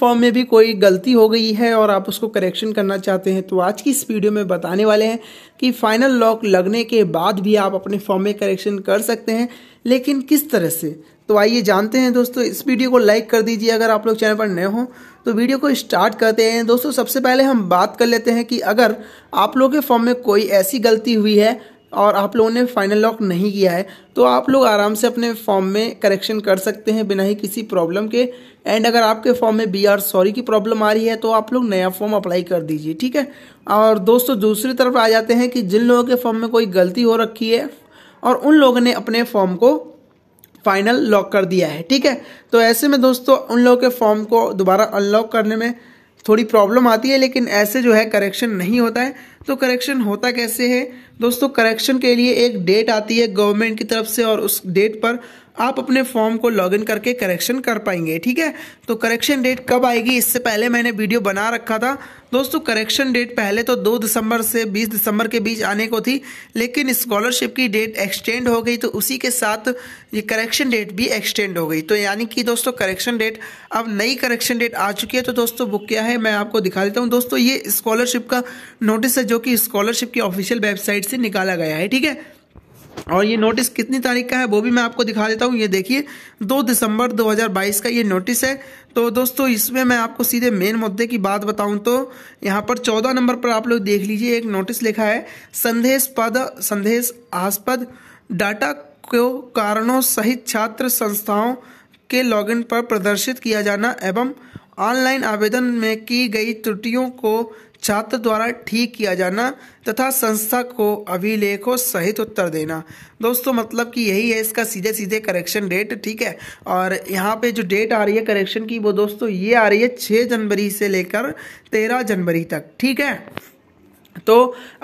form में भी कोई गलती हो गई है और आप उसको करेक्शन करना चाहते हैं तो आज की इस वीडियो में बताने वाले हैं कि फाइनल लॉक लगने के बाद भी आप अपने फॉर्म में करेक्शन कर सकते हैं लेकिन किस तरह से तो आइए जानते हैं दोस्तों इस वीडियो को लाइक कर दीजिए अगर आप लोग चैनल पर नए हों तो वीडियो को स्टार्ट करते हैं दोस्तों सबसे पहले हम बात कर लेते हैं कि अगर आप लोग के फॉर्म में कोई ऐसी गलती हुई है और आप लोगों ने फाइनल लॉक नहीं किया है तो आप लोग आराम से अपने फॉर्म में करेक्शन कर सकते हैं बिना ही किसी प्रॉब्लम के एंड अगर आपके फॉर्म में बी आर सॉरी की प्रॉब्लम आ रही है तो आप लोग नया फॉर्म अप्लाई कर दीजिए ठीक है और दोस्तों दूसरी तरफ आ जाते हैं कि जिन लोगों के फॉर्म में कोई गलती हो रखी है और उन लोगों ने अपने फॉर्म को फाइनल लॉक कर दिया है ठीक है तो ऐसे में दोस्तों उन लोगों के फॉर्म को दोबारा अनलॉक करने में थोड़ी प्रॉब्लम आती है लेकिन ऐसे जो है करेक्शन नहीं होता है तो करेक्शन होता कैसे है दोस्तों करेक्शन के लिए एक डेट आती है गवर्नमेंट की तरफ से और उस डेट पर आप अपने फॉर्म को लॉगिन करके करेक्शन कर पाएंगे ठीक है तो करेक्शन डेट कब आएगी इससे पहले मैंने वीडियो बना रखा था दोस्तों करेक्शन डेट पहले तो दो दिसंबर से बीस दिसंबर के बीच आने को थी लेकिन स्कॉलरशिप की डेट एक्सटेंड हो गई तो उसी के साथ ये करेक्शन डेट भी एक्सटेंड हो गई तो यानी कि दोस्तों करेक्शन डेट अब नई करेक्शन डेट आ चुकी है तो दोस्तों बुक क्या है मैं आपको दिखा देता हूँ दोस्तों ये स्कॉलरशिप का नोटिस है जो कि स्कॉलरशिप की ऑफिशियल वेबसाइट से निकाला गया है ठीक है और ये नोटिस कितनी तारीख का है वो भी मैं आपको दिखा देता हूँ ये देखिए 2 दिसंबर 2022 का ये नोटिस है तो दोस्तों इसमें मैं आपको सीधे मेन मुद्दे की बात बताऊं तो यहाँ पर 14 नंबर पर आप लोग देख लीजिए एक नोटिस लिखा है संदेश पद संदेश आस्पद डाटा को कारणों सहित छात्र संस्थाओं के लॉगिन पर प्रदर्शित किया जाना एवं ऑनलाइन आवेदन में की गई त्रुटियों को छात्र द्वारा ठीक किया जाना तथा संस्था को अभिलेखों सहित उत्तर देना दोस्तों मतलब कि यही है इसका सीधे सीधे करेक्शन डेट ठीक है और यहाँ पे जो डेट आ रही है करेक्शन की वो दोस्तों ये आ रही है छः जनवरी से लेकर तेरह जनवरी तक ठीक है तो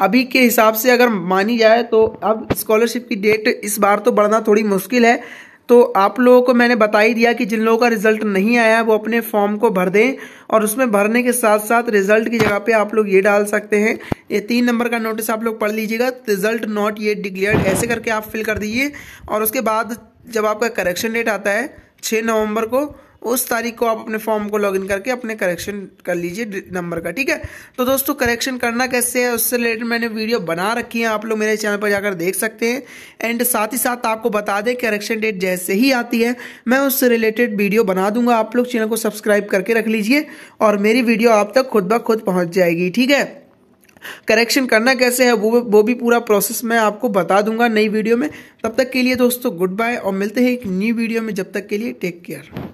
अभी के हिसाब से अगर मानी जाए तो अब स्कॉलरशिप की डेट इस बार तो बढ़ना थोड़ी मुश्किल है तो आप लोगों को मैंने बता ही दिया कि जिन लोगों का रिजल्ट नहीं आया वो अपने फॉर्म को भर दें और उसमें भरने के साथ साथ रिजल्ट की जगह पे आप लोग ये डाल सकते हैं ये तीन नंबर का नोटिस आप लोग पढ़ लीजिएगा रिजल्ट नॉट ये डिक्लेयर्ड ऐसे करके आप फिल कर दीजिए और उसके बाद जब आपका करेक्शन डेट आता है छः नवम्बर को उस तारीख को आप अपने फॉर्म को लॉगिन करके अपने करेक्शन कर लीजिए नंबर का ठीक है तो दोस्तों करेक्शन करना कैसे है उससे रिलेटेड मैंने वीडियो बना रखी है आप लोग मेरे चैनल पर जाकर देख सकते हैं एंड साथ ही साथ आपको बता दें करेक्शन डेट जैसे ही आती है मैं उससे रिलेटेड वीडियो बना दूंगा आप लोग चैनल को सब्सक्राइब करके रख लीजिए और मेरी वीडियो आप तक खुद ब खुद पहुँच जाएगी ठीक है करेक्शन करना कैसे है वो वो भी पूरा प्रोसेस मैं आपको बता दूंगा नई वीडियो में तब तक के लिए दोस्तों गुड बाय और मिलते हैं एक न्यू वीडियो में जब तक के लिए टेक केयर